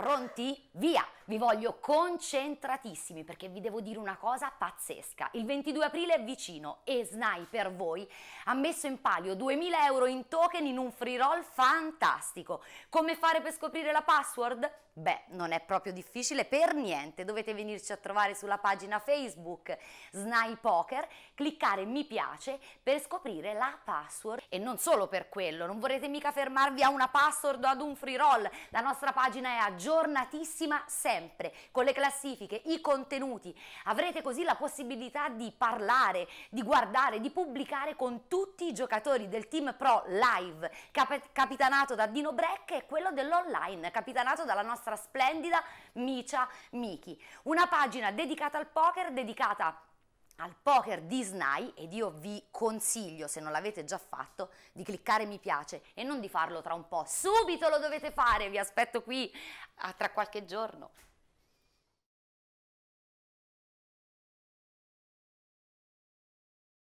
Pronti? Via! Vi voglio concentratissimi perché vi devo dire una cosa pazzesca. Il 22 aprile è vicino e SNAI per voi ha messo in palio 2000 euro in token in un free roll fantastico. Come fare per scoprire la password? Beh, non è proprio difficile per niente. Dovete venirci a trovare sulla pagina Facebook SNAI Poker, cliccare mi piace per scoprire la password. E non solo per quello, non vorrete mica fermarvi a una password o ad un free roll. La nostra pagina è aggiornata aggiornatissima sempre con le classifiche, i contenuti. Avrete così la possibilità di parlare, di guardare, di pubblicare con tutti i giocatori del team pro live, cap capitanato da Dino Breck e quello dell'online, capitanato dalla nostra splendida Micia Miki. Una pagina dedicata al poker, dedicata al poker Disney ed io vi consiglio, se non l'avete già fatto, di cliccare mi piace e non di farlo tra un po'. Subito lo dovete fare, vi aspetto qui tra qualche giorno.